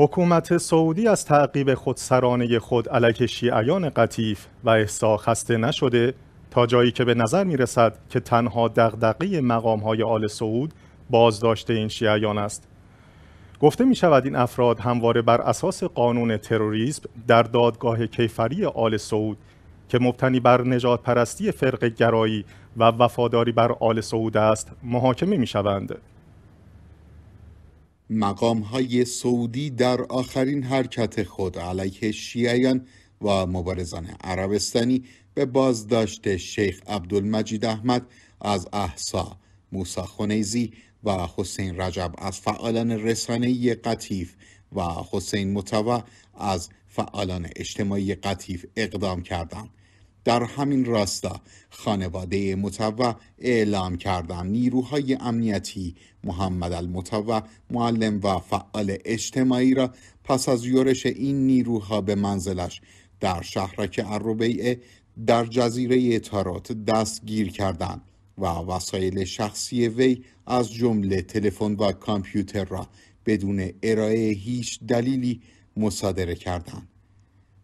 حکومت سعودی از تعقیب خودسرانه خود علیه شیعیان قطیف و احسا خسته نشده تا جایی که به نظر می رسد که تنها دغدغه مقام های آل سعود بازداشت این شیعیان است. گفته می شود این افراد همواره بر اساس قانون تروریسم در دادگاه کیفری آل سعود که مبتنی بر نجات پرستی فرق گرایی و وفاداری بر آل سعود است محاکمه می شوند. مقام های سعودی در آخرین حرکت خود علیه شیعیان و مبارزان عربستانی به بازداشت شیخ عبدالمجید احمد از احسا موسا خنیزی و حسین رجب از فعالان رسانه قطیف و حسین متوع از فعالان اجتماعی قطیف اقدام کردند در همین راستا خانواده متوع اعلام کردن نیروهای امنیتی محمد المتوع معلم و فعال اجتماعی را پس از یورش این نیروها به منزلش در شهرک اروبیعه در جزیره تاروت دستگیر کردند و وسایل شخصی وی از جمله تلفن و کامپیوتر را بدون ارائه هیچ دلیلی مصادره کردند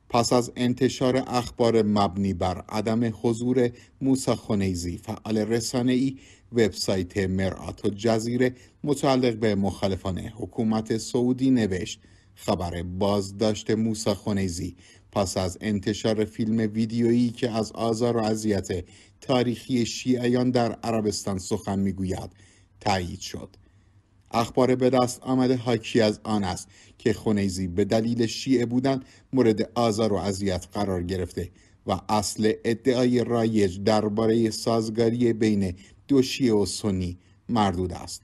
پس از انتشار اخبار مبنی بر عدم حضور موسی خنیزی فعال رسانه ای وبسایت مرآت و جزیره متعلق به مخالفان حکومت سعودی نوشت خبر بازداشت موسی خنیزی پس از انتشار فیلم ویدیویی که از آزار و اذیت تاریخی شیعیان در عربستان سخن میگوید تایید شد اخبار به دست آمده حاکی از آن است که خونیزی به دلیل شیعه بودن مورد آزار و اذیت قرار گرفته و اصل ادعای رایج درباره سازگاری بین دو شیعه و سنی مردود است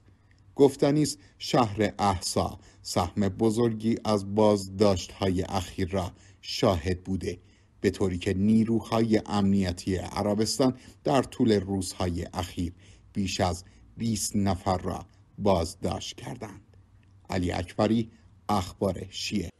گفتنی است شهر احسا سهم بزرگی از بازداشت های اخیر را شاهد بوده به طوری که نیروهای امنیتی عربستان در طول روزهای اخیر بیش از 20 نفر را بازداشت کردند علی اکبری اخبار شیعه